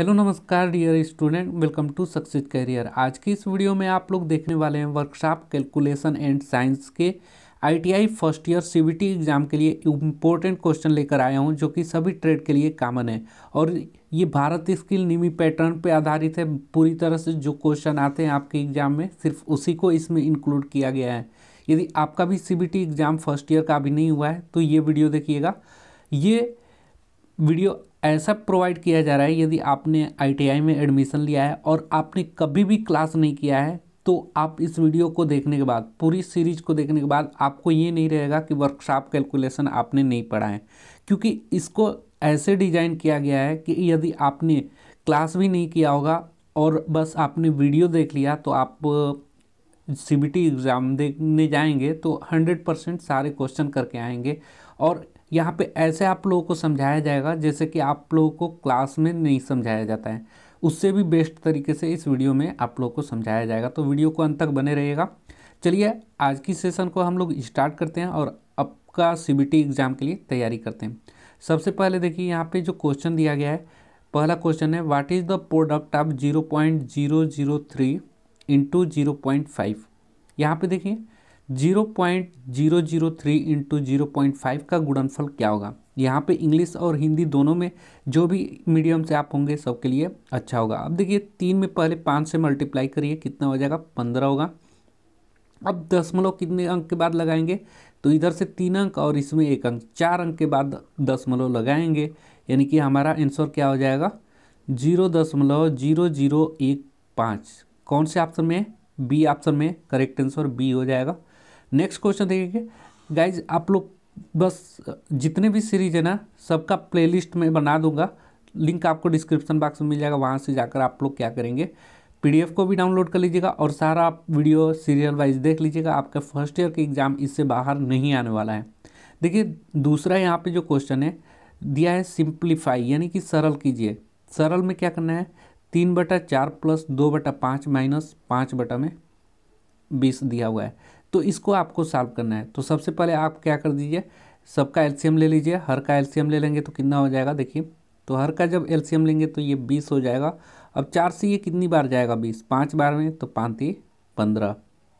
Hello नमस्कार dear student welcome to success career आज की इस वीडियो में आप लोग देखने वाले हैं वर्कशॉप कैलकुलेशन एंड साइंस के ITI first year CBT exam के लिए इम्पोर्टेंट क्वेश्चन लेकर आया हूं जो कि सभी ट्रेड के लिए कॉमन है और ये भारत स्किल निमी पैटर्न पे आधारित है पूरी तरह से जो क्वेश्चन आते हैं आपके एग्ज़ाम में सिर्फ उसी को इसमें इंक्लूड किया गया है यदि आपका भी सी एग्ज़ाम फर्स्ट ईयर का अभी नहीं हुआ है तो ये वीडियो देखिएगा ये वीडियो ऐसा प्रोवाइड किया जा रहा है यदि आपने आईटीआई में एडमिशन लिया है और आपने कभी भी क्लास नहीं किया है तो आप इस वीडियो को देखने के बाद पूरी सीरीज को देखने के बाद आपको ये नहीं रहेगा कि वर्कशॉप कैलकुलेशन आपने नहीं पढ़ा है क्योंकि इसको ऐसे डिजाइन किया गया है कि यदि आपने क्लास भी नहीं किया होगा और बस आपने वीडियो देख लिया तो आप सी एग्ज़ाम देने जाएंगे तो हंड्रेड परसेंट सारे क्वेश्चन करके आएंगे और यहाँ पे ऐसे आप लोगों को समझाया जाएगा जैसे कि आप लोगों को क्लास में नहीं समझाया जाता है उससे भी बेस्ट तरीके से इस वीडियो में आप लोगों को समझाया जाएगा तो वीडियो को अंत तक बने रहेगा चलिए आज की सेशन को हम लोग स्टार्ट करते हैं और आपका सी एग्ज़ाम के लिए तैयारी करते हैं सबसे पहले देखिए यहाँ पर जो क्वेश्चन दिया गया है पहला क्वेश्चन है what is the product of zero point zero zero three into zero point five यहाँ पर देखिए zero point zero zero three into zero point five का गुणनफल क्या होगा यहाँ पे इंग्लिश और हिंदी दोनों में जो भी मीडियम से आप होंगे सबके लिए अच्छा होगा अब देखिए तीन में पहले पाँच से मल्टीप्लाई करिए कितना हो जाएगा पंद्रह होगा अब दशमलव कितने अंक के बाद लगाएंगे तो इधर से तीन अंक और इसमें एक अंक चार अंक के बाद दशमलव लगाएंगे यानी कि हमारा आंसर क्या हो जाएगा जीरो दशमलव जीरो जीरो एक पाँच कौन से ऑप्शन में बी ऑप्शन में करेक्ट आंसर बी हो जाएगा नेक्स्ट क्वेश्चन देखिए गाइज आप लोग बस जितने भी सीरीज है ना सबका प्लेलिस्ट में बना दूंगा लिंक आपको डिस्क्रिप्शन बॉक्स में मिल जाएगा वहाँ से जाकर आप लोग क्या करेंगे पीडीएफ को भी डाउनलोड कर लीजिएगा और सारा आप वीडियो सीरियल वाइज देख लीजिएगा आपका फर्स्ट ईयर के एग्ज़ाम इससे बाहर नहीं आने वाला है देखिए दूसरा यहाँ पे जो क्वेश्चन है दिया है सिंप्लीफाई यानी कि सरल कीजिए सरल में क्या करना है तीन बटा चार प्लस दो बटा पाँच माइनस पाँच बटा में बीस दिया हुआ है तो इसको आपको सॉल्व करना है तो सबसे पहले आप क्या कर दीजिए सबका एल्सियम ले लीजिए हर का एल्सियम ले लेंगे तो कितना हो जाएगा देखिए तो हर का जब एल्शियम लेंगे तो ये बीस हो जाएगा अब चार से ये कितनी बार जाएगा बीस पाँच बार में तो पाँती पंद्रह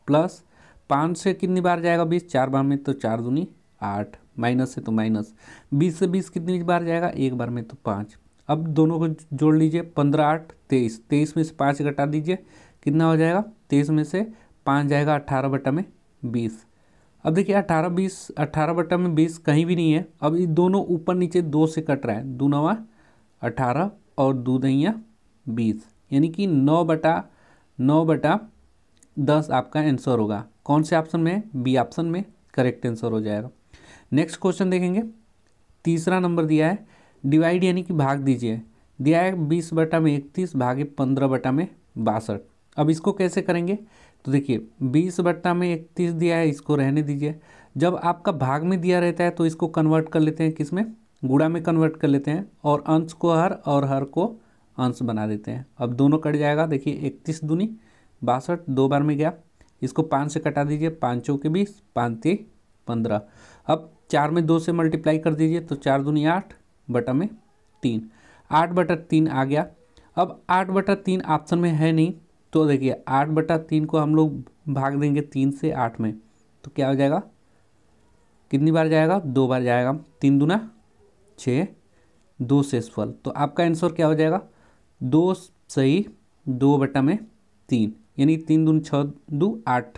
प्लस पाँच से कितनी बार जाएगा बीस चार बार में तो चार दूनी आठ माइनस से तो माइनस बीस से बीस कितनी बार जाएगा एक बार में तो पाँच अब दोनों को जोड़ लीजिए पंद्रह आठ तेईस तेईस में से पाँच घटा दीजिए कितना हो जाएगा तेईस में से पाँच जाएगा अट्ठारह बटा में बीस अब देखिए अठारह बीस अट्ठारह बटा में बीस कहीं भी नहीं है अब ये दोनों ऊपर नीचे दो से कट रहा है दो नवा अठारह और दो दहिया बीस यानी कि नौ बटा नौ बटा दस आपका आंसर होगा कौन से ऑप्शन में बी ऑप्शन में करेक्ट आंसर हो जाएगा नेक्स्ट क्वेश्चन देखेंगे तीसरा नंबर दिया है डिवाइड यानी कि भाग दीजिए दिया है बीस बटा में इकतीस भागे पंद्रह बटा में बासठ अब इसको कैसे करेंगे तो देखिए बीस बट्टा में इकतीस दिया है इसको रहने दीजिए जब आपका भाग में दिया रहता है तो इसको कन्वर्ट कर लेते हैं किस में गुड़ा में कन्वर्ट कर लेते हैं और अंश को हर और हर को अंश बना देते हैं अब दोनों कट जाएगा देखिए इकतीस दूनी बासठ दो बार में गया इसको पाँच से कटा दीजिए पाँचों के बीस पाँच पंद्रह अब चार में दो से मल्टीप्लाई कर दीजिए तो चार दूनी आठ बटा में तीन आठ बटा तीन आ गया अब आठ बटा तीन ऑप्शन में है नहीं तो देखिए आठ बटा तीन को हम लोग भाग देंगे तीन से आठ में तो क्या हो जाएगा कितनी बार जाएगा दो बार जाएगा तीन दूना छः दो शेषफल तो आपका आंसर क्या हो जाएगा दो सही दो बटा में तीन यानी तीन दून छः दो आठ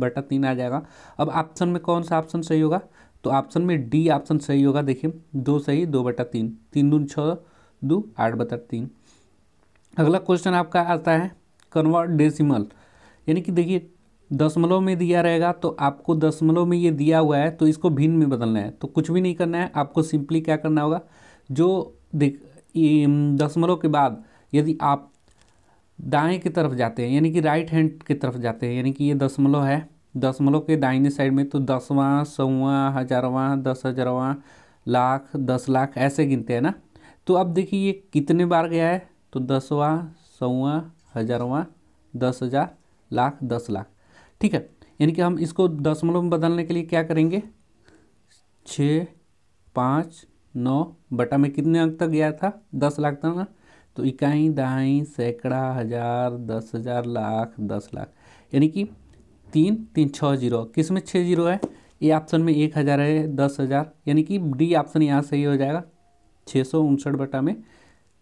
बटा तीन आ जाएगा अब ऑप्शन में कौन सा ऑप्शन सही होगा तो ऑप्शन में डी ऑप्शन सही होगा देखिए दो सही दो बटा तीन तीन दून छः दो आठ बटा तीन अगला क्वेश्चन आपका आता है कन्वर्ट डेसिमल यानी कि देखिए दशमलव में दिया रहेगा तो आपको दशमलव में ये दिया हुआ है तो इसको भिन्न में बदलना है तो कुछ भी नहीं करना है आपको सिंपली क्या करना होगा जो देख दशमलव के बाद यदि आप दाएं की तरफ जाते हैं यानी कि राइट हैंड की तरफ जाते हैं यानी कि ये दशमलव है दशमलव के दाहिने साइड में तो दसवां सौवा हजारवां दस हजारवां लाख दस लाख ऐसे गिनते हैं ना तो अब देखिए ये कितने बार गया है तो दसवां सौवा हजारवा दस हज़ार लाख दस लाख ठीक है यानी कि हम इसको दशमलव में बदलने के लिए क्या करेंगे छ पाँच नौ बटा में कितने अंक तक गया था दस लाख तक ना तो इकाई दहाई सैकड़ा हज़ार दस हज़ार लाख दस लाख यानी कि तीन तीन छः जीरो किस में छः जीरो है ए ऑप्शन में एक हज़ार है दस हज़ार यानी कि डी ऑप्शन यहाँ सही हो जाएगा छः सौ उनसठ बटा में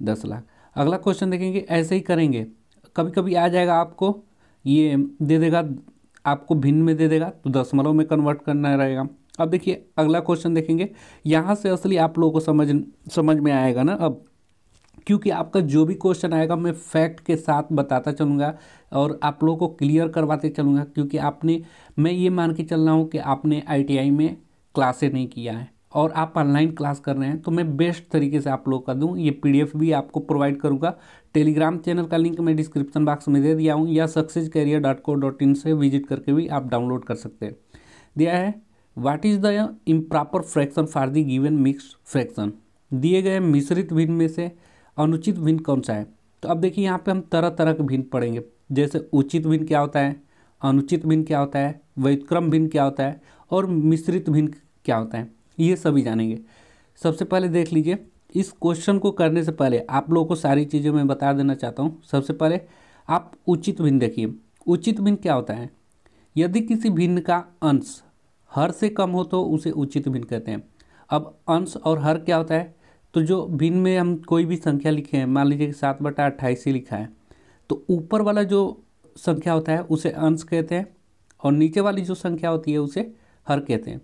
दस लाख अगला क्वेश्चन देखेंगे ऐसे ही करेंगे कभी कभी आ जाएगा आपको ये दे देगा आपको भिन्न में दे देगा तो दशमलव में कन्वर्ट करना रहेगा अब देखिए अगला क्वेश्चन देखेंगे यहाँ से असली आप लोगों को समझ समझ में आएगा ना अब क्योंकि आपका जो भी क्वेश्चन आएगा मैं फैक्ट के साथ बताता चलूँगा और आप लोगों को क्लियर करवाते चलूँगा क्योंकि आपने मैं ये मान के चल रहा हूँ कि आपने आईटीआई में क्लासे नहीं किया है और आप ऑनलाइन क्लास कर रहे हैं तो मैं बेस्ट तरीके से आप लोग का दूँ ये पी भी आपको प्रोवाइड करूँगा टेलीग्राम चैनल का लिंक मैं डिस्क्रिप्शन बॉक्स में दे दिया हूँ या success career dot co dot in से विजिट करके भी आप डाउनलोड कर सकते हैं दिया है what is the improper fraction for the given mixed fraction दिए गए मिश्रित भिन्न में से अनुचित भिन्न कौन सा है तो अब देखिए यहाँ पे हम तरह तरह के भिन्न पढ़ेंगे जैसे उचित भिन्न क्या होता है अनुचित भिन्न क्या होता है व्यक्रम भिन्न क्या होता है और मिश्रित भिन्न क्या होता है ये सभी जानेंगे सबसे पहले देख लीजिए इस क्वेश्चन को करने से पहले आप लोगों को सारी चीज़ें मैं बता देना चाहता हूँ सबसे पहले आप उचित भिन्न देखिए उचित भिन्न क्या होता है यदि किसी भिन्न का अंश हर से कम हो तो उसे उचित भिन्न कहते हैं अब अंश और हर क्या होता है तो जो भिन्न में हम कोई भी संख्या लिखे हैं मान लीजिए कि सात बटा अट्ठाईस ही लिखा है तो ऊपर वाला जो संख्या होता है उसे अंश कहते हैं और नीचे वाली जो संख्या होती है उसे हर कहते हैं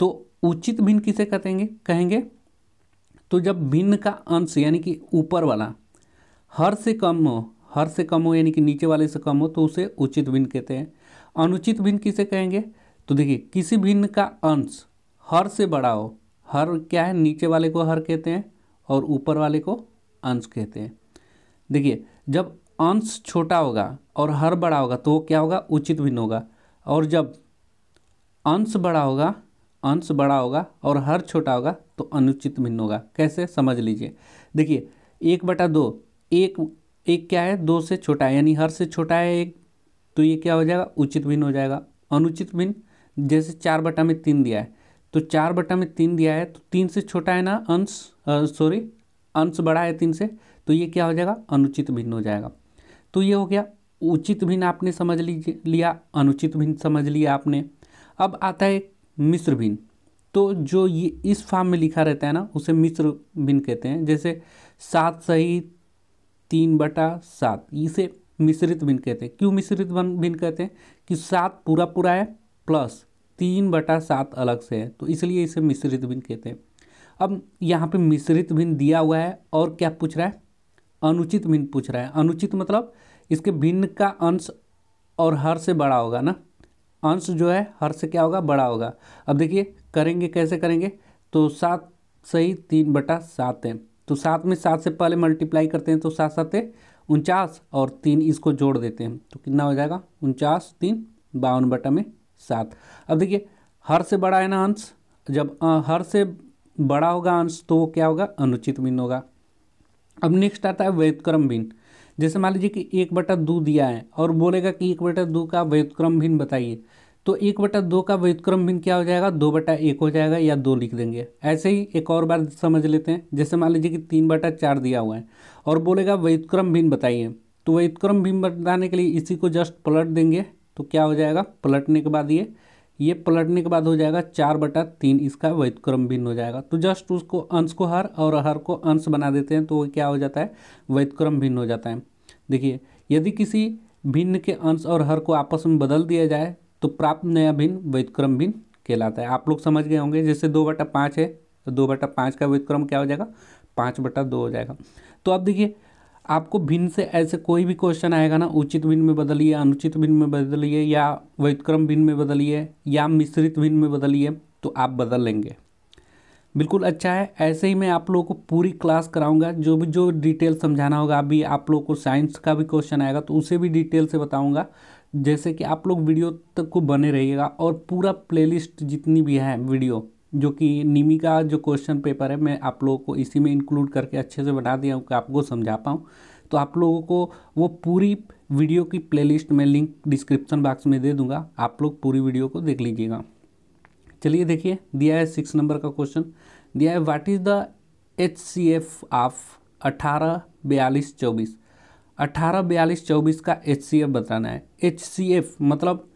तो उचित भिन्न किसे कहेंगे कहेंगे तो जब भिन्न का अंश यानी कि ऊपर वाला हर से कम हो हर से कम हो यानी कि नीचे वाले से कम हो तो उसे उचित भिन्न कहते हैं अनुचित भिन्न किसे कहेंगे तो देखिए किसी भिन्न का अंश हर से बड़ा हो हर क्या है नीचे वाले को हर कहते हैं और ऊपर वाले को अंश कहते हैं देखिए जब अंश छोटा होगा और हर बड़ा होगा तो वो क्या होगा उचित भिन्न होगा और जब अंश बड़ा होगा अंश बड़ा होगा और हर छोटा होगा तो अनुचित भिन्न होगा कैसे समझ लीजिए देखिए एक बटा दो एक एक क्या है दो से छोटा है यानी हर से छोटा है एक तो ये क्या हो जाएगा उचित भिन्न हो जाएगा अनुचित भिन्न जैसे चार बटा में तीन दिया है तो चार बटा में तीन दिया है तो तीन से छोटा है ना अंश सॉरी अंश बड़ा है तीन से तो ये क्या हो जाएगा अनुचित भिन्न हो जाएगा तो ये हो गया उचित भिन्न आपने समझ लीजिए लिया अनुचित भिन्न समझ लिया आपने अब आता है मिश्र भिन्न तो जो ये इस फार्म में लिखा रहता है ना उसे मिश्र भिन्न कहते हैं जैसे सात सही तीन बटा सात इसे मिश्रित भिन्न कहते हैं क्यों मिश्रित भिन्न कहते हैं कि सात पूरा पूरा है प्लस तीन बटा सात अलग से है तो इसलिए इसे मिश्रित भिन्न कहते हैं अब यहाँ पे मिश्रित भिन्न दिया हुआ है और क्या पूछ रहा है अनुचित भिन्न पूछ रहा है अनुचित मतलब इसके भिन्न का अंश और हर से बड़ा होगा ना अंश जो है हर से क्या होगा बड़ा होगा अब देखिए करेंगे कैसे करेंगे तो सात सही तीन बटा सात है तो सात में सात से पहले मल्टीप्लाई करते हैं तो सात सात उनचास और तीन इसको जोड़ देते हैं तो कितना हो जाएगा उनचास तीन बावन बटा में सात अब देखिए हर से बड़ा है ना अंश जब हर से बड़ा होगा अंश तो वो क्या होगा अनुचित भिन्न होगा अब नेक्स्ट आता है व्यतक्रम भिन्न जैसे मान लीजिए कि एक बटा दो दिया है और बोलेगा कि एक बटा दो का व्यतक्रम भिन्न बताइए तो एक बटा दो का व्युतक्रम भिन्न क्या हो जाएगा दो बटा एक हो जाएगा या दो लिख देंगे ऐसे ही एक और बार समझ लेते हैं जैसे मान लीजिए कि तीन बटा चार दिया हुआ है और बोलेगा व्युतक्रम भिन्न बताइए तो व्युतक्रम भिन्न बताने के लिए इसी को जस्ट पलट देंगे तो क्या हो जाएगा पलटने के बाद ये ये पलटने के बाद हो जाएगा चार बटा तीन इसका वैतक्रम भिन्न हो जाएगा तो जस्ट उसको अंश को हर और हर को अंश बना देते हैं तो वो क्या हो जाता है वैतक्रम भिन्न हो जाता है देखिए यदि किसी भिन्न के अंश और हर को आपस में बदल दिया जाए तो प्राप्त नया भिन्न व्यतिक्रम भिन्न कहलाता है आप लोग समझ गए होंगे जैसे दो बटा पाँच है तो दो बटा पाँच का व्यतिक्रम क्या हो जाएगा पाँच बटा दो हो जाएगा तो अब देखिए आपको भिन्न से ऐसे कोई भी क्वेश्चन आएगा ना उचित भिन्न में बदलिए अनुचित भिन्न में बदलिए या व्यतिक्रम भिन्न में बदलिए या मिश्रित भिन्न में बदलिए तो आप बदल लेंगे बिल्कुल अच्छा है ऐसे ही मैं आप लोगों को पूरी क्लास कराऊंगा जो भी जो डिटेल समझाना होगा अभी आप लोगों को साइंस का भी क्वेश्चन आएगा तो उसे भी डिटेल से बताऊंगा जैसे कि आप लोग वीडियो तक को बने रहिएगा और पूरा प्लेलिस्ट जितनी भी है वीडियो जो कि निमी का जो क्वेश्चन पेपर है मैं आप लोगों को इसी में इंक्लूड करके अच्छे से बना दिया हूँ कि आपको समझा पाऊँ तो आप लोगों को वो पूरी वीडियो की प्लेलिस्ट में लिंक डिस्क्रिप्शन बॉक्स में दे दूंगा आप लोग पूरी वीडियो को देख लीजिएगा चलिए देखिए दिया है सिक्स नंबर का क्वेश्चन दिया है what is the H C F of अठारह बयालीस चौबीस अट्ठारह बयालीस चौबीस का एच बताना है एच मतलब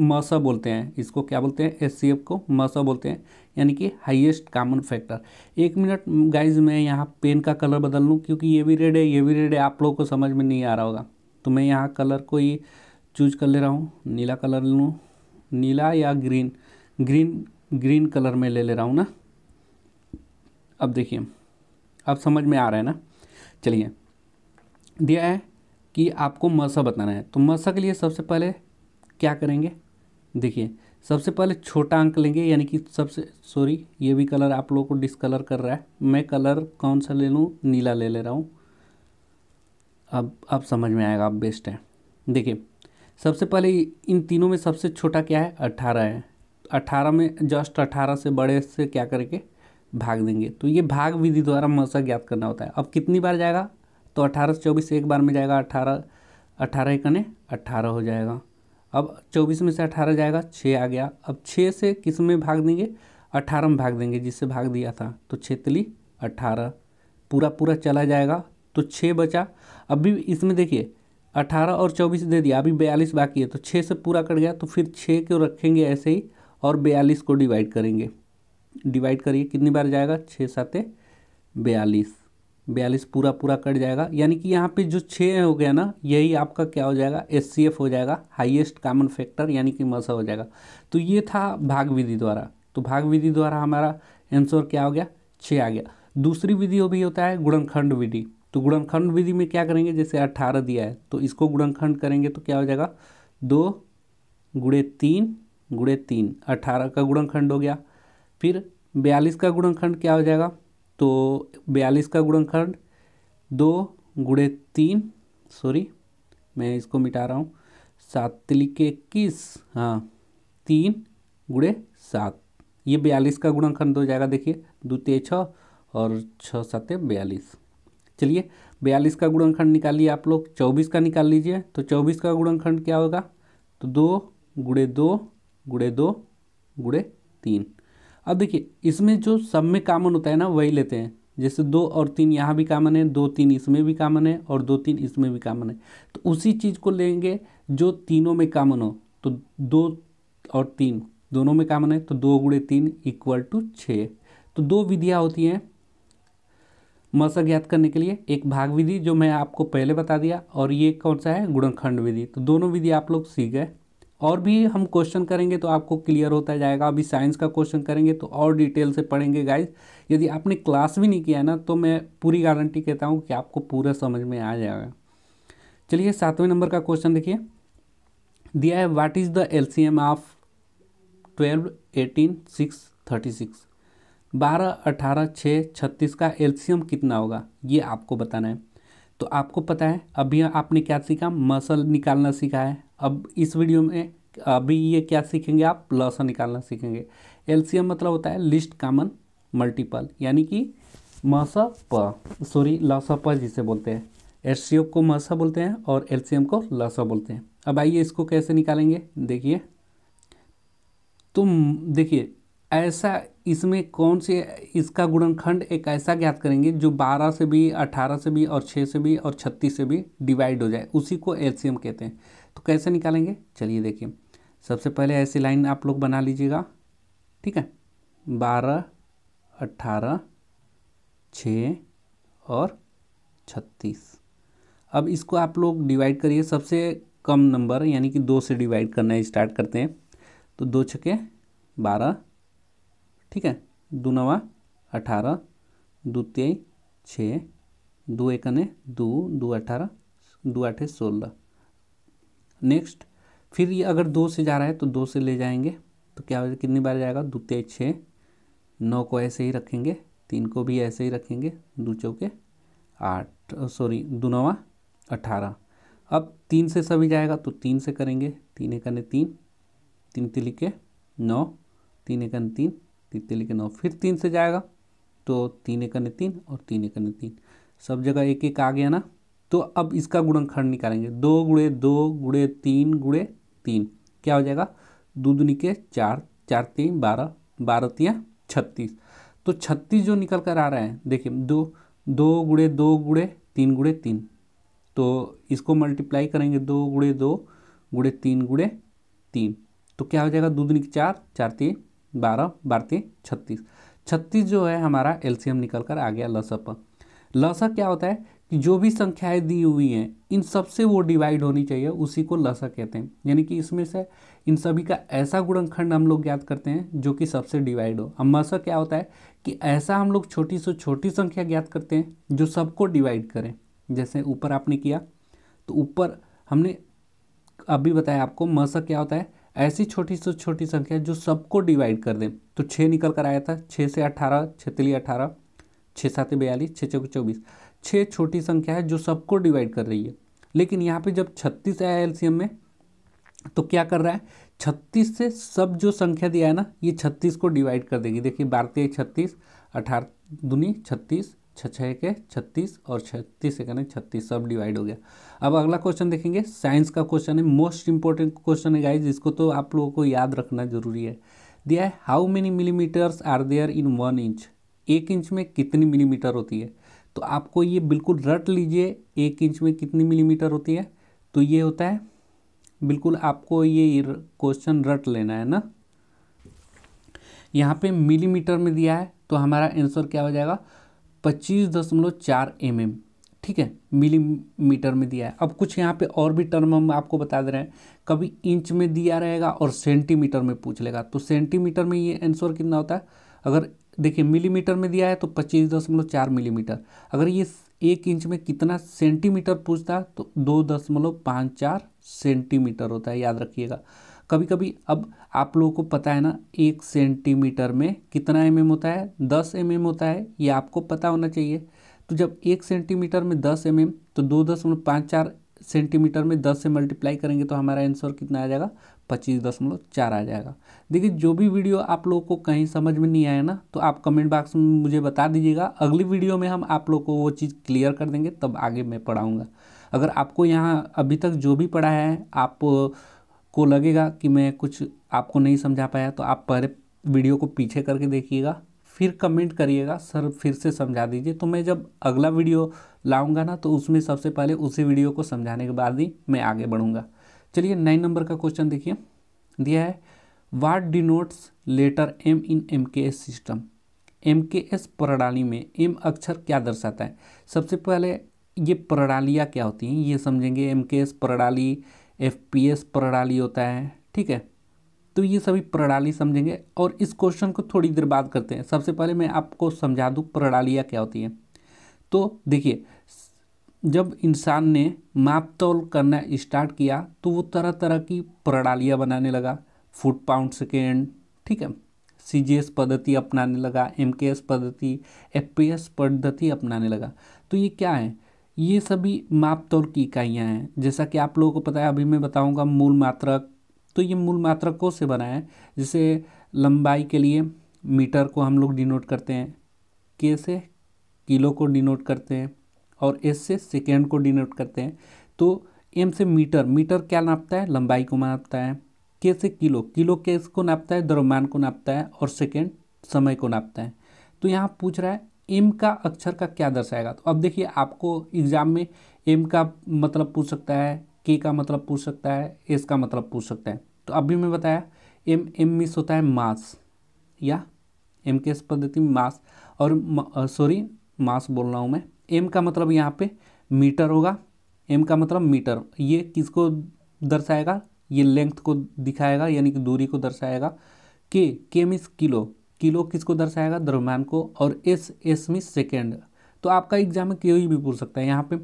मसा बोलते हैं इसको क्या बोलते हैं एस सी एफ को मसा बोलते हैं यानी कि हाईएस्ट कॉमन फैक्टर एक मिनट गाइज मैं यहाँ पेन का कलर बदल लूँ क्योंकि ये भी रेड है ये भी रेड है आप लोगों को समझ में नहीं आ रहा होगा तो मैं यहाँ कलर को ही चूज कर ले रहा हूँ नीला कलर लूँ नीला या ग्रीन ग्रीन ग्रीन कलर में ले ले रहा हूँ ना अब देखिए अब समझ में आ रहा है ना चलिए दिया है कि आपको मसा बताना है तो मसा के लिए सबसे पहले क्या करेंगे देखिए सबसे पहले छोटा अंक लेंगे यानी कि सबसे सॉरी ये भी कलर आप लोगों को डिसकलर कर रहा है मैं कलर कौन सा ले लूँ नीला ले ले रहा हूँ अब अब समझ में आएगा आप बेस्ट हैं देखिए सबसे पहले इन तीनों में सबसे छोटा क्या है अट्ठारह है अट्ठारह में जस्ट अट्ठारह से बड़े से क्या करके भाग देंगे तो ये भाग विधि द्वारा मसा ज्ञात करना होता है अब कितनी बार जाएगा तो अठारह से चौबीस एक बार में जाएगा अठारह अठारह कने अट्ठारह हो जाएगा अब चौबीस में से अठारह जाएगा छः आ गया अब छः से किस में भाग देंगे अठारह में भाग देंगे जिससे भाग दिया था तो छतली अट्ठारह पूरा पूरा चला जाएगा तो छः बचा अभी इसमें देखिए अठारह और चौबीस दे दिया अभी बयालीस बाकी है तो छः से पूरा कट गया तो फिर छः को रखेंगे ऐसे ही और बयालीस को डिवाइड करेंगे डिवाइड करिए कितनी बार जाएगा छः सात बयालीस बयालीस पूरा पूरा कट जाएगा यानी कि यहाँ पे जो छः हो गया ना यही आपका क्या हो जाएगा एस हो जाएगा हाईएस्ट कॉमन फैक्टर यानी कि मसा हो जाएगा तो ये था भाग विधि द्वारा तो भाग विधि द्वारा हमारा आंसर क्या हो गया छः आ गया दूसरी विधि भी होता है गुणनखंड विधि तो गुणनखंड विधि में क्या करेंगे जैसे अट्ठारह दिया है तो इसको गुणनखंड करेंगे तो क्या हो जाएगा दो गुड़े तीन गुड़े तीन अट्ठारह का गुणनखंड हो गया फिर बयालीस का गुणनखंड क्या हो जाएगा तो बयालीस का गुणनखंड दो गुड़े तीन सॉरी मैं इसको मिटा रहा हूँ सात तिलिके इक्कीस हाँ तीन गुड़े सात ये बयालीस का गुणनखंड हो जाएगा देखिए दो ते छः और छः सात बयालीस चलिए बयालीस का गुणनखंड निकालिए आप लोग चौबीस का निकाल लीजिए तो चौबीस का गुणनखंड क्या होगा तो दो गुड़े दो गुड़े दो गुड़े तीन अब देखिए इसमें जो सब में कामन होता है ना वही लेते हैं जैसे दो और तीन यहाँ भी कामन है दो तीन इसमें भी कामन है और दो तीन इसमें भी कामन है तो उसी चीज़ को लेंगे जो तीनों में कामन हो तो दो और तीन दोनों में कामन है तो दो गुड़े तीन इक्वल टू छः तो दो विधियाँ होती हैं मसा ज्ञात करने के लिए एक भाग विधि जो मैं आपको पहले बता दिया और ये कौन सा है गुणनखंड विधि तो दोनों विधि आप लोग सीख गए और भी हम क्वेश्चन करेंगे तो आपको क्लियर होता जाएगा अभी साइंस का क्वेश्चन करेंगे तो और डिटेल से पढ़ेंगे गाइज यदि आपने क्लास भी नहीं किया है ना तो मैं पूरी गारंटी कहता हूँ कि आपको पूरा समझ में आ जाएगा चलिए सातवें नंबर का क्वेश्चन देखिए दिया है what is the L C M of twelve eighteen six thirty six बारह अठारह छः छत्तीस का एल सी एम कितना होगा ये आपको बताना है तो आपको पता है अभी आपने क्या सीखा मसल निकालना सीखा है अब इस वीडियो में अभी ये क्या सीखेंगे आप प्लस निकालना सीखेंगे एलसीएम मतलब होता है लिस्ट कामन मल्टीपल यानी कि मस प सॉरी लस प जिसे बोलते हैं एच को मस बोलते हैं और एलसीएम को लस बोलते हैं अब आइए इसको कैसे निकालेंगे देखिए तुम देखिए ऐसा इसमें कौन से इसका गुणनखंड एक ऐसा ज्ञात करेंगे जो 12 से भी 18 से भी और 6 से भी और 36 से भी डिवाइड हो जाए उसी को एल कहते हैं तो कैसे निकालेंगे चलिए देखिए सबसे पहले ऐसी लाइन आप लोग बना लीजिएगा ठीक है बारह अट्ठारह छ और छत्तीस अब इसको आप लोग डिवाइड करिए सबसे कम नंबर यानी कि दो से डिवाइड करना स्टार्ट करते हैं तो दो छके बारह ठीक है दो नवा अठारह दो तेई छः दो एक दो दो अठारह दो आठे सोलह नेक्स्ट फिर ये अगर दो से जा रहा है तो दो से ले जाएंगे तो क्या कितनी बार जाएगा दो तेज छः नौ को ऐसे ही रखेंगे तीन को भी ऐसे ही रखेंगे दो चौके आठ सॉरी दोनवा अठारह अब तीन से सभी जाएगा तो तीन से करेंगे तीन एक ने तीन तीन तिली के नौ तीन एक ने तीन तीन तिली के नौ फिर तीन से जाएगा तो तीन एक ने तीन और तीन एक ने तीन सब जगह एक एक आ गया ना तो अब इसका गुणनखंड निकालेंगे दो गुड़े दो गुड़े तीन गुड़े तीन क्या हो जाएगा दो दुनिक के चार चार तीन बारह बारह तियाँ छत्तीस तो छत्तीस जो निकल कर आ रहा है देखिए दो दो गुड़े दो गुड़े तीन गुड़े तीन तो इसको मल्टीप्लाई करेंगे दो गुड़े दो गुड़े तीन गुड़े तीन तो क्या हो जाएगा दो दुनिक के चार चार तीन बारह बारह तीन छत्तीस छत्तीस जो है हमारा एलसीएम निकल कर आ गया लसअपन लसक क्या होता है कि जो भी संख्याएं दी हुई हैं इन सब से वो डिवाइड होनी चाहिए उसी को लसक कहते हैं यानी कि इसमें से इन सभी का ऐसा गुणनखंड हम लोग ज्ञात करते हैं जो कि सबसे डिवाइड हो अब मसक क्या होता है कि ऐसा हम लोग छोटी से छोटी संख्या ज्ञात करते हैं जो सबको डिवाइड करें जैसे ऊपर आपने किया तो ऊपर हमने अभी बताया आपको मसा क्या होता है ऐसी छोटी से छोटी संख्या जो सबको डिवाइड कर दें तो छः निकल कर आया था छः से अठारह छतली अठारह छः सात बयालीस छः चौक चौबीस छः छोटी संख्या है जो सबको डिवाइड कर रही है लेकिन यहाँ पे जब छत्तीस आया एल में तो क्या कर रहा है छत्तीस से सब जो संख्या दिया है ना ये छत्तीस को डिवाइड कर देगी देखिए भारतीय छत्तीस अठारह दुनी छत्तीस छः छः के छत्तीस और छत्तीस एक छत्तीस सब डिवाइड हो गया अब अगला क्वेश्चन देखेंगे साइंस का क्वेश्चन है मोस्ट इंपॉर्टेंट क्वेश्चन है गाइज इसको तो आप लोगों को याद रखना जरूरी है दिया है how many millimetres are there in one inch एक इंच में कितनी मिलीमीटर होती है तो आपको ये बिल्कुल रट लीजिए एक इंच में कितनी मिलीमीटर होती है तो ये होता है बिल्कुल आपको ये क्वेश्चन रट लेना है ना यहाँ पे मिलीमीटर में दिया है तो हमारा आंसर क्या हो जाएगा पच्चीस दशमलव चार एम एम ठीक है मिलीमीटर में दिया है अब कुछ यहाँ पे और भी टर्म हम आपको बता दे रहे हैं कभी इंच में दिया रहेगा और सेंटीमीटर में पूछ लेगा तो सेंटीमीटर में ये आंसर कितना होता है अगर देखिए मिलीमीटर में दिया है तो पच्चीस दशमलव चार मिलीमीटर अगर ये एक इंच में कितना सेंटीमीटर पूछता तो दो दशमलव पाँच चार सेंटीमीटर होता है याद रखिएगा कभी कभी अब आप लोगों को पता है ना एक सेंटीमीटर में कितना एम mm होता है दस एम mm होता है ये आपको पता होना चाहिए तो जब एक सेंटीमीटर में दस एम mm, तो दो दशमलव पाँच चार सेंटीमीटर में दस से मल्टीप्लाई करेंगे तो हमारा आंसर कितना आ जाएगा पच्चीस दशमलव चार आ जाएगा देखिए जो भी वीडियो आप लोग को कहीं समझ में नहीं आया ना तो आप कमेंट बॉक्स में मुझे बता दीजिएगा अगली वीडियो में हम आप लोग को वो चीज़ क्लियर कर देंगे तब आगे मैं पढ़ाऊँगा अगर आपको यहाँ अभी तक जो भी पढ़ाया है आप को लगेगा कि मैं कुछ आपको नहीं समझा पाया तो आप पहले वीडियो को पीछे करके देखिएगा फिर कमेंट करिएगा सर फिर से समझा दीजिए तो मैं जब अगला वीडियो लाऊंगा ना तो उसमें सबसे पहले उसी वीडियो को समझाने के बाद ही मैं आगे बढ़ूँगा चलिए नाइन नंबर का क्वेश्चन देखिए दिया है what denotes letter M in M K S system M K S प्रणाली में एम अक्षर क्या दर्शाता है सबसे पहले ये प्रणालियाँ क्या होती हैं ये समझेंगे एम के एस प्रणाली एफ पी एस प्रणाली होता है ठीक है तो ये सभी प्रणाली समझेंगे और इस क्वेश्चन को थोड़ी देर बाद करते हैं सबसे पहले मैं आपको समझा दूँ प्रणालियाँ क्या होती हैं तो देखिए जब इंसान ने माप करना स्टार्ट किया तो वो तरह तरह की प्रणालियाँ बनाने लगा फुट पाउंड सेकेंड ठीक है सी जी एस पद्धति अपनाने लगा एम के एस पद्धति एफ पी एस पद्धति अपनाने लगा तो ये क्या है ये सभी माप तौल की इकाइयाँ हैं जैसा कि आप लोगों को पता है अभी मैं बताऊँगा मूल मात्रक तो ये मूल मात्रकों से बना है जैसे लंबाई के लिए मीटर को हम लोग डिनोट करते हैं के से किलो को डिनोट करते हैं और एस से सेकेंड को डिनोट करते हैं तो एम से मीटर मीटर क्या नापता है लंबाई को नापता है के से किलो किलो केस को नापता है द्रव्यमान को नापता है और सेकेंड समय को नापता है तो यहाँ पूछ रहा है एम का अक्षर का क्या दर्शाएगा तो अब देखिए आपको एग्ज़ाम में एम का मतलब पूछ सकता है के का मतलब पूछ सकता है एस का मतलब पूछ सकता है तो अभी मैं बताया एम एम मिस होता है मास या एम के पद्धति में मास और सॉरी मास बोल रहा हूँ मैं एम का मतलब यहाँ पे मीटर होगा एम का मतलब मीटर ये किसको दर्शाएगा ये लेंथ को दिखाएगा यानी कि दूरी को दर्शाएगा के के मिस किलो किलो किसको दर्शाएगा द्रव्यमान को और एस एस मिस सेकेंड तो आपका एग्जाम में कोई भी पूछ सकता है यहाँ पे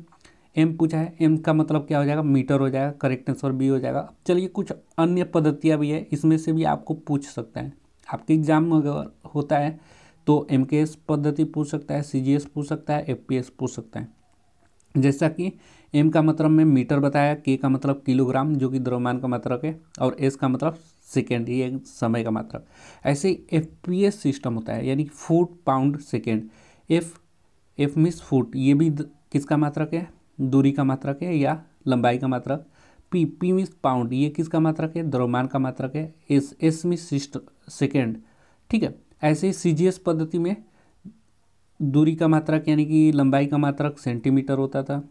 एम पूछा है एम का मतलब क्या हो जाएगा मीटर हो जाएगा करेक्ट आंसर बी हो जाएगा अब चलिए कुछ अन्य पद्धतियाँ भी है इसमें से भी आपको पूछ सकते हैं आपके एग्जाम में अगर होता है तो एम पद्धति पूछ सकता है सी पूछ सकता है एफ पूछ सकता है जैसा कि एम का मतलब में मीटर बताया के का मतलब किलोग्राम जो कि द्रव्यमान का मात्रक मतलब है और एस का मतलब सेकेंड ये समय का मात्रक मतलब। ऐसे एफ पी एस सिस्टम होता है यानी foot pound second F F मीस फुट ये भी किसका मात्रक मतलब है दूरी का मात्रक है या लंबाई का मात्रक पी पी मीस पाउंड ये किसका मात्रक है द्रव्यमान का मात्रक है एस एस मिस सिस्ट सेकेंड ठीक है ऐसे ही सी पद्धति में दूरी का मात्रक यानी कि लंबाई का मात्रक सेंटीमीटर होता था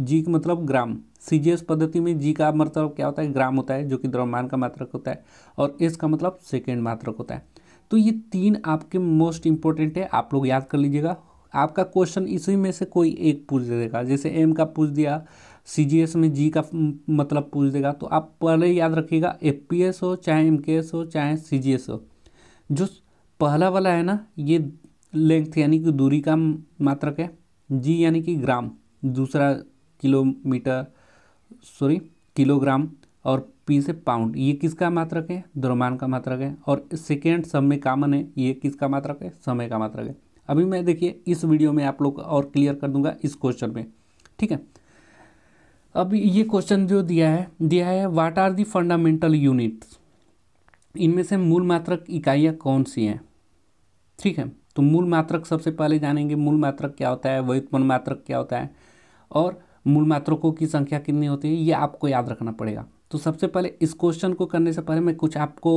जी मतलब ग्राम सी पद्धति में जी का मतलब क्या होता है ग्राम होता है जो कि द्रव्यमान का मात्रक होता है और एस का मतलब सेकेंड मात्रक होता है तो ये तीन आपके मोस्ट इंपॉर्टेंट है आप लोग याद कर लीजिएगा आपका क्वेश्चन इसी में से कोई एक पूछ देगा जैसे एम का पूछ दिया सी में जी का मतलब पूछ देगा तो आप पहले याद रखिएगा एफ हो चाहे एम हो चाहे सी हो जो पहला वाला है ना ये लेंथ यानी कि दूरी का मात्रक है जी यानी कि ग्राम दूसरा किलोमीटर सॉरी किलोग्राम और पी से पाउंड ये किसका मात्रक है द्रव्यमान का मात्रक है और सेकेंड समय कामन है ये किसका मात्रक है समय का मात्रक है अभी मैं देखिए इस वीडियो में आप लोग को और क्लियर कर दूंगा इस क्वेश्चन में ठीक है अब ये क्वेश्चन जो दिया है दिया है what are the fundamental units इनमें से मूल मात्रक इकाइयाँ कौन सी हैं ठीक है तो मूल मात्रक सबसे पहले जानेंगे मूल मात्रक क्या होता है व्युत्पन्न मात्रक क्या होता है और मूल मात्रकों की संख्या कितनी होती है ये आपको याद रखना पड़ेगा तो सबसे पहले इस क्वेश्चन को करने से पहले मैं कुछ आपको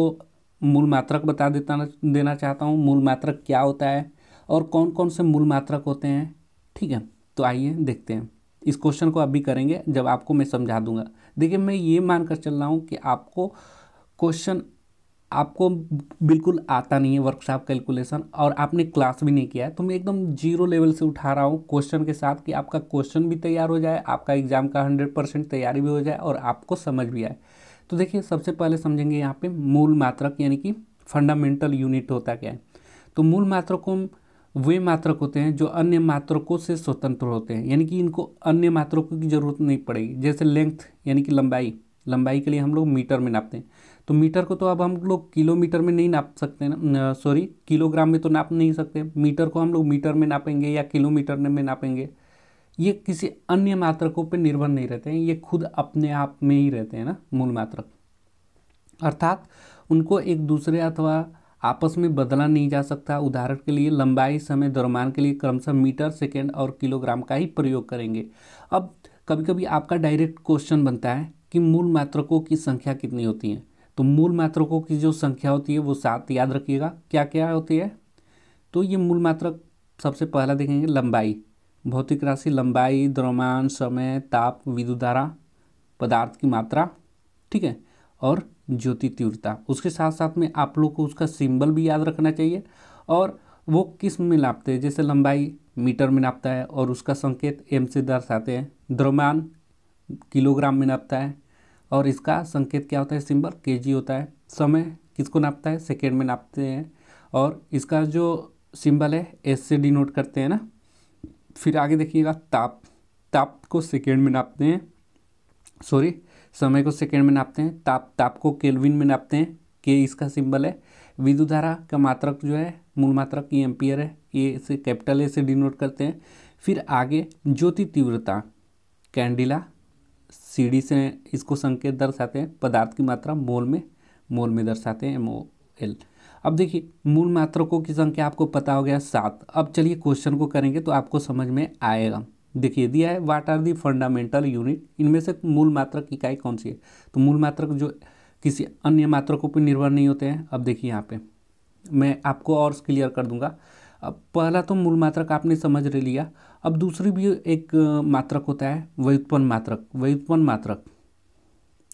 मूल मात्रक बता देता देना चाहता हूँ मूल मात्रक क्या होता है और कौन कौन से मूल मात्रक होते हैं ठीक है तो आइए देखते हैं इस क्वेश्चन को अभी करेंगे जब आपको मैं समझा दूंगा देखिए मैं ये मानकर चल रहा हूँ कि आपको क्वेश्चन आपको बिल्कुल आता नहीं है वर्कशॉप कैलकुलेशन और आपने क्लास भी नहीं किया है तो मैं एकदम जीरो लेवल से उठा रहा हूँ क्वेश्चन के साथ कि आपका क्वेश्चन भी तैयार हो जाए आपका एग्ज़ाम का हंड्रेड परसेंट तैयारी भी हो जाए और आपको समझ भी आए तो देखिए सबसे पहले समझेंगे यहाँ पे मूल मात्रक यानी कि फंडामेंटल यूनिट होता क्या है तो मूल मात्रकों वे मात्रक होते हैं जो अन्य मात्रकों से स्वतंत्र होते हैं यानी कि इनको अन्य मात्रकों की जरूरत नहीं पड़ेगी जैसे लेंथ यानी कि लंबाई लंबाई के लिए हम लोग मीटर में नापते हैं तो मीटर को तो अब हम लोग किलोमीटर में नहीं नाप सकते ना सॉरी किलोग्राम में तो नाप नहीं सकते मीटर को हम लोग मीटर में नापेंगे या किलोमीटर में नापेंगे ये किसी अन्य मात्रकों पर निर्भर नहीं रहते हैं ये खुद अपने आप में ही रहते हैं ना मूल मात्रक अर्थात उनको एक दूसरे अथवा आपस में बदला नहीं जा सकता उदाहरण के लिए लंबाई समय दरमान के लिए क्रमशः मीटर सेकेंड और किलोग्राम का ही प्रयोग करेंगे अब कभी कभी आपका डायरेक्ट क्वेश्चन बनता है कि मूल मात्रकों की संख्या कितनी होती है तो मूल मात्रकों की जो संख्या होती है वो सात याद रखिएगा क्या क्या होती है तो ये मूल मात्रक सबसे पहला देखेंगे लंबाई भौतिक राशि लंबाई द्रव्यमान समय ताप विद्युत धारा पदार्थ की मात्रा ठीक है और ज्योति तीव्रता उसके साथ साथ में आप लोग को उसका सिंबल भी याद रखना चाहिए और वो किस में नापते हैं जैसे लंबाई मीटर में नापता है और उसका संकेत एम से दर्शाते हैं द्रव्यमान किलोग्राम में नापता है और इसका संकेत क्या होता है सिंबल के जी होता है समय किसको नापता है सेकेंड में नापते हैं और इसका जो सिंबल है एस से डिनोट करते हैं ना फिर आगे देखिएगा ताप ताप को सेकेंड में नापते हैं सॉरी समय को सेकेंड में नापते हैं ताप ताप को केल्विन में नापते हैं के इसका सिंबल है विद्युत धारा का मात्रक जो है मूल मात्रक ये एम्पियर है ये इसे कैपिटल ए से डिनोट करते हैं फिर आगे ज्योति तीव्रता कैंडिला डी से इसको संकेत दर्शाते हैं पदार्थ की मात्रा मोल में मोल में दर्शाते हैं एम ओ एल अब देखिए मूल मात्रकों की संख्या आपको पता हो गया सात अब चलिए क्वेश्चन को करेंगे तो आपको समझ में आएगा देखिए दिया है what are the fundamental unit इनमें से मूल मात्रक इकाई कौन सी है तो मूल मात्रक जो किसी अन्य मात्रकों पर निर्भर नहीं होते हैं अब देखिए यहाँ पे मैं आपको और क्लियर कर दूंगा अब पहला तो मूल मात्रक आपने समझ ले लिया अब दूसरी भी एक मात्रक होता है व्युत्पन्न मात्रक व्युत्पन्न मात्रक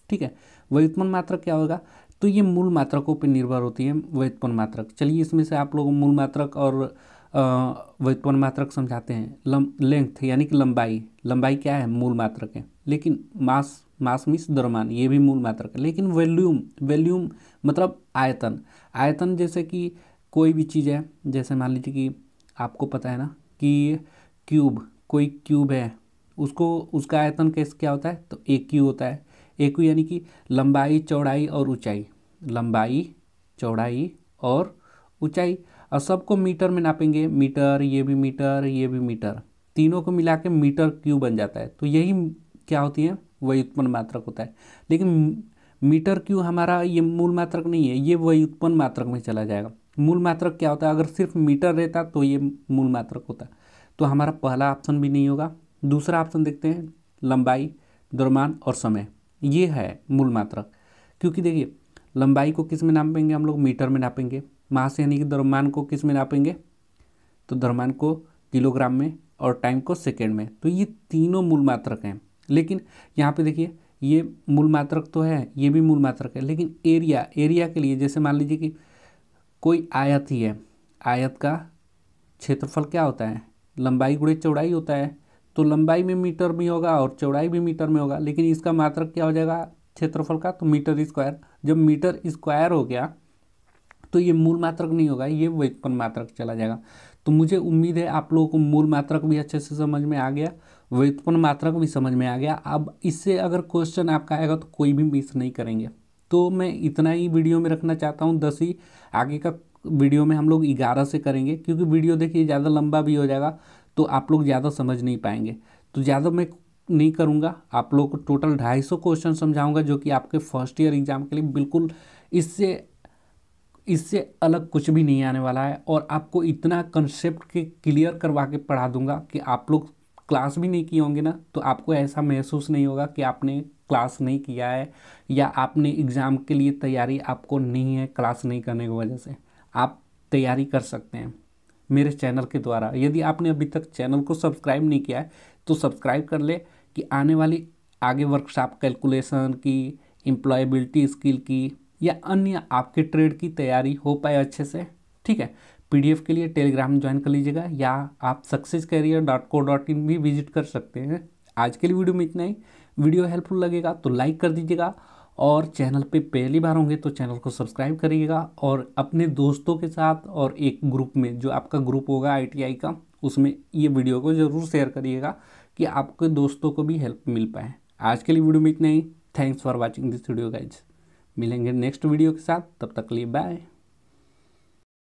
ठीक है व्युत्पन्न मात्रक क्या होगा तो ये मूल मात्रकों पर निर्भर होती है व्युत्पन्न मात्रक चलिए इसमें से आप लोग मूल मात्रक और व्युत्पन्न मात्रक समझाते हैं लम लेंथ यानी कि लंबाई लंबाई क्या है मूल मात्रक है लेकिन मास मास मिस दरमान ये भी मूल मात्रक है लेकिन वॉल्यूम वॉल्यूम मतलब आयतन आयतन जैसे कि कोई भी चीज़ है जैसे मान लीजिए कि आपको पता है ना कि क्यूब कोई क्यूब है उसको उसका आयतन कैसे क्या होता है तो एक क्यू होता है एक क्यू यानी कि लंबाई चौड़ाई और ऊंचाई लंबाई चौड़ाई और ऊंचाई और सबको मीटर में नापेंगे मीटर ये भी मीटर ये भी मीटर तीनों को मिला के मीटर क्यू बन जाता है तो यही क्या होती है उत्पन्न मात्रक होता है लेकिन मीटर क्यू हमारा ये मूल मात्रक नहीं है ये व्युत्पन्न मात्रक में चला जाएगा मूल मात्रक क्या होता है अगर सिर्फ मीटर रहता तो ये मूल मात्रक होता तो हमारा पहला ऑप्शन भी नहीं होगा दूसरा ऑप्शन देखते हैं लंबाई दरमान और समय ये है मूल मात्रक क्योंकि देखिए लंबाई को किस में नापेंगे हम लोग मीटर में नापेंगे मास यानी कि दरमान को किस में नापेंगे तो दरमान को किलोग्राम में और टाइम को सेकेंड में तो ये तीनों मूल मात्रक हैं लेकिन यहाँ पे देखिए ये मूल मात्रक तो है ये भी मूल मात्रक है लेकिन एरिया एरिया के लिए जैसे मान लीजिए कि कोई आयत ही है आयत का क्षेत्रफल क्या होता है लंबाई गुड़े चौड़ाई होता है तो लंबाई में मीटर में होगा और चौड़ाई भी मीटर में होगा लेकिन इसका मात्रक क्या हो जाएगा क्षेत्रफल का तो मीटर स्क्वायर जब मीटर स्क्वायर हो गया तो ये मूल मात्रक नहीं होगा ये व्युत्पन्न मात्रक चला जाएगा तो मुझे उम्मीद है आप लोगों को मूल मात्रक भी अच्छे से समझ में आ गया व्युत्पन्न मात्रक भी समझ में आ गया अब इससे अगर क्वेश्चन आपका आएगा तो कोई भी मिस नहीं करेंगे तो मैं इतना ही वीडियो में रखना चाहता हूँ दस ही आगे का वीडियो में हम लोग ग्यारह से करेंगे क्योंकि वीडियो देखिए ज़्यादा लंबा भी हो जाएगा तो आप लोग ज़्यादा समझ नहीं पाएंगे तो ज़्यादा मैं नहीं करूँगा आप लोग को टोटल ढाई सौ क्वेश्चन समझाऊँगा जो कि आपके फर्स्ट ईयर एग्ज़ाम के लिए बिल्कुल इससे इससे अलग कुछ भी नहीं आने वाला है और आपको इतना कंसेप्ट के क्लियर करवा के पढ़ा दूंगा कि आप लोग क्लास भी नहीं किए होंगे ना तो आपको ऐसा महसूस नहीं होगा कि आपने क्लास नहीं किया है या आपने एग्ज़ाम के लिए तैयारी आपको नहीं है क्लास नहीं करने की वजह से आप तैयारी कर सकते हैं मेरे चैनल के द्वारा यदि आपने अभी तक चैनल को सब्सक्राइब नहीं किया है तो सब्सक्राइब कर ले कि आने वाली आगे वर्कशॉप कैलकुलेशन की एम्प्लॉयबिलिटी स्किल की या अन्य आपके ट्रेड की तैयारी हो पाए अच्छे से ठीक है पीडीएफ के लिए टेलीग्राम ज्वाइन कर लीजिएगा या आप success career dot co dot in भी विजिट कर सकते हैं आज के लिए वीडियो में इतना ही वीडियो हेल्पफुल लगेगा तो लाइक कर दीजिएगा और चैनल पे पहली बार होंगे तो चैनल को सब्सक्राइब करिएगा और अपने दोस्तों के साथ और एक ग्रुप में जो आपका ग्रुप होगा आईटीआई का उसमें ये वीडियो को ज़रूर शेयर करिएगा कि आपके दोस्तों को भी हेल्प मिल पाए आज के लिए वीडियो में इतना ही thanks for watching this video guys मिलेंगे नेक्स्ट वीडियो के साथ तब तक लिए बाय